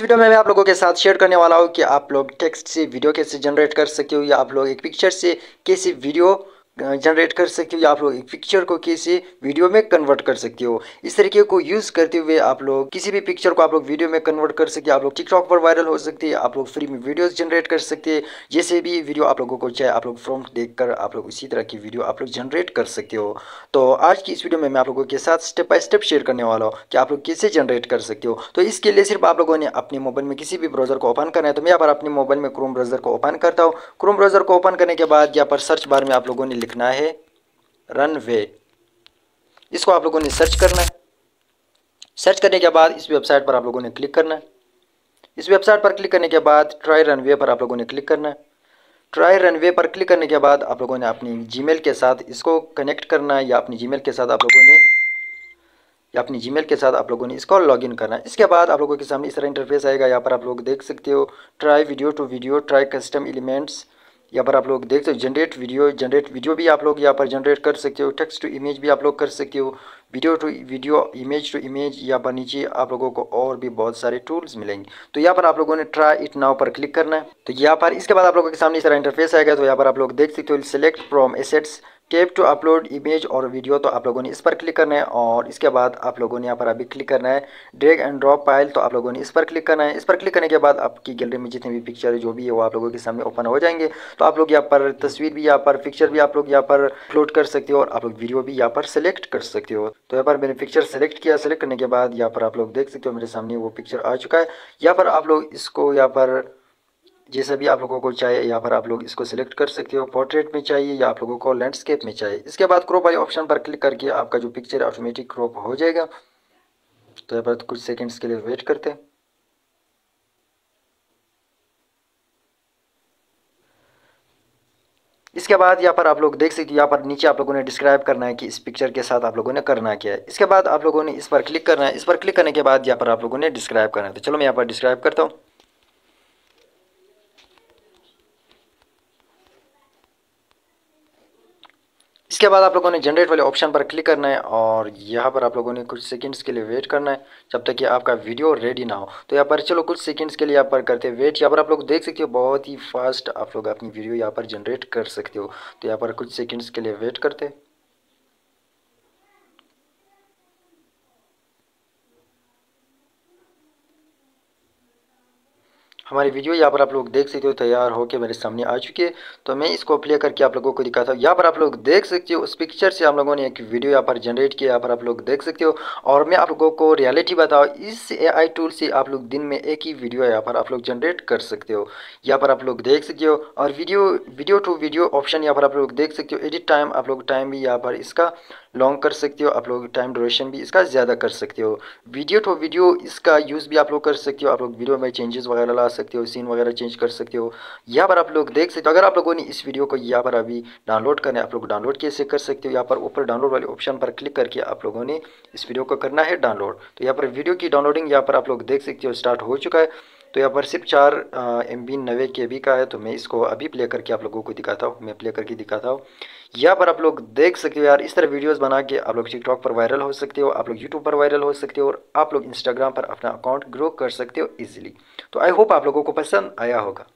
video में मैं आप लोगों के साथ शेयर करने वाला हूँ कि आप लोग टेक्स्ट से वीडियो कैसे जनरेट कर सके हो या आप लोग एक पिक्चर से कैसे वीडियो जनरेट कर सकते हो या आप लोग एक पिक्चर को किसी वीडियो में कन्वर्ट कर सकते हो इस तरीके को यूज़ करते हुए आप लोग किसी भी पिक्चर को आप लोग वीडियो में कन्वर्ट कर सकते हो आप लोग टिकटॉक पर वायरल हो सकते हैं आप लोग फ्री में वीडियोस जनरेट कर सकते हैं जैसे भी वीडियो आप लोगों को चाहे आप लोग फ्रॉम देख आप लोग इसी तरह की वीडियो आप लोग जनरेट कर सकते हो तो आज की इस वीडियो में मैं आप लोगों के साथ स्टेप बाय स्टेप शेयर करने वाला हूँ कि आप लोग कैसे जनरेट कर सकते हो तो इसके लिए सिर्फ आप लोगों ने अपने मोबाइल में किसी भी ब्राउजर को ओपन करना है तो मैं यहाँ पर अपने मोबाइल में क्रोम ब्राउजर को ओपन करता हूँ क्रोम ब्राउजर को ओपन करने के बाद यहाँ पर सर्च बार में आप लोगों ने लिखना है रन वे इसको आप लोगों ने सर्च करना है सर्च करने के बाद इस वेबसाइट पर आप लोगों ने क्लिक करना है इस वेबसाइट पर क्लिक करने के बाद ट्राई रन वे पर आप लोगों ने क्लिक करना है ट्राई रन वे पर क्लिक करने के बाद आप लोगों ने अपनी जी के साथ इसको कनेक्ट करना है या अपनी जी के साथ आप लोगों ने या अपनी जी के साथ आप लोगों ने इसको लॉगिन करना है इसके बाद आप लोगों के सामने इस तरह इंटरफेस आएगा यहाँ पर आप लोग देख सकते हो try video to video try custom elements यहाँ पर आप लोग देख सकते हो जनरेट वीडियो जनरेट वीडियो भी आप लोग यहाँ पर जनरेट कर सकते हो टेक्स्ट टू इमेज भी आप लोग कर सकते हो video to video image to image यहाँ पर नीचे आप लोगों को और भी बहुत सारे टूल्स मिलेंगे तो यहाँ पर आप लोगों ने ट्राई इट नाउ पर क्लिक करना है तो यहाँ पर इसके बाद आप लोगों के सामने इस तरह इंटरफेस आएगा तो यहाँ पर आप लोग देख सकते हो select from assets tap to upload image और वीडियो तो आप लोगों ने इस पर क्लिक करना है और इसके बाद आप लोगों ने यहाँ पर अभी क्लिक करना है ड्रैग एंड ड्रॉप पाइल तो आप लोगों ने इस पर क्लिक करना है इस पर क्लिक करने के बाद आपकी गैलरी में जितनी भी पिक्चर जो भी है वो आप लोगों के सामने ओपन हो जाएंगे तो आप लोग यहाँ पर तस्वीर भी यहाँ पर पिक्चर भी आप लोग यहाँ पर अपलोड कर सकते हो और आप लोग वीडियो भी यहाँ पर सेलेक्ट कर सकते हो तो यहाँ पर मैंने पिक्चर सेलेक्ट किया सेलेक्ट करने के बाद यहाँ पर आप लोग देख सकते हो मेरे सामने वो पिक्चर आ चुका है यहाँ पर आप लोग इसको यहाँ पर जैसे भी आप लोगों को चाहिए यहाँ पर आप लोग इसको सिलेक्ट कर सकते हो पोर्ट्रेट में चाहिए या आप लोगों को लैंडस्केप में चाहिए इसके बाद क्रॉप वाले ऑप्शन पर क्लिक करके आपका जो पिक्चर ऑटोमेटिक क्रॉप हो जाएगा तो यहाँ पर कुछ सेकेंड्स के लिए वेट करते इसके बाद यहाँ पर आप लोग देख सकते हो यहाँ पर नीचे आप लोगों ने डिस्क्राइब करना है कि इस पिक्चर के साथ आप लोगों ने करना क्या है इसके बाद आप लोगों ने इस पर क्लिक करना है इस पर क्लिक करने के बाद यहाँ पर आप लोगों ने डिस्क्राइब करना है तो चलो मैं यहाँ पर डिस्क्राइब करता हूँ इसके बाद आप लोगों ने जनरेट वाले ऑप्शन पर क्लिक करना है और यहाँ पर आप लोगों ने कुछ सेकंड्स के लिए वेट करना है जब तक कि आपका वीडियो रेडी ना हो तो यहाँ पर चलो कुछ सेकंड्स के लिए यहाँ पर करते वेट यहाँ पर आप लोग देख सकते हो बहुत ही फास्ट आप लोग अपनी वीडियो यहाँ पर जनरेट कर सकते हो तो यहाँ पर कुछ सेकेंड्स के लिए वेट करते हमारी वीडियो यहाँ पर आप लोग देख सकते हो तैयार होकर मेरे सामने आ चुकी है तो मैं इसको प्ले करके आप लोगों को दिखाता हूँ यहाँ पर आप लोग देख सकते हो उस पिक्चर से हम लोगों ने एक वीडियो यहाँ पर जनरेट किया यहाँ पर आप लोग देख सकते हो और मैं आप लोगों को रियलिटी बताओ इस ए टूल से आप लोग दिन में एक ही वीडियो यहाँ पर आप लोग जनरेट कर सकते हो यहाँ पर आप लोग देख सकते हो और video video to video option यहाँ पर आप लोग देख सकते हो एडिट टाइम आप लोग टाइम भी यहाँ पर इसका लॉन्ग कर सकते हो आप लोग टाइम ड्यूरेशन भी इसका ज़्यादा कर सकते हो वीडियो टू वीडियो इसका यूज़ भी आप लोग कर सकते हो आप लोग वीडियो में चेंजेस वगैरह ला सकते हो सीन वगैरह चेंज कर सकते हो यहाँ पर आप लोग देख सकते हो अगर आप लोगों ने इस वीडियो को यहाँ पर अभी डाउनलोड करना है आप लोग डाउनलोड कैसे कर सकते हो यहाँ पर ऊपर डाउनलोड वाले ऑप्शन पर क्लिक करके आप लोगों ने इस वीडियो को करना है डाउनलोड तो यहाँ पर वीडियो की डाउनलोडिंग यहाँ पर आप लोग देख सकते हो स्टार्ट हो चुका है तो यहाँ पर सिर्फ चार एम बी नवे के बी का है तो मैं इसको अभी प्ले करके आप लोगों को दिखाता हूँ मैं प्ले करके दिखाता हूँ यहाँ पर आप लोग देख सकते हो यार इस तरह वीडियोस बना के आप लोग टिकटॉक पर वायरल हो सकते हो आप लोग यूट्यूब पर वायरल हो सकते हो और आप लोग इंस्टाग्राम पर अपना अकाउंट ग्रो कर सकते हो ईजिली तो आई होप आप लोगों को पसंद आया होगा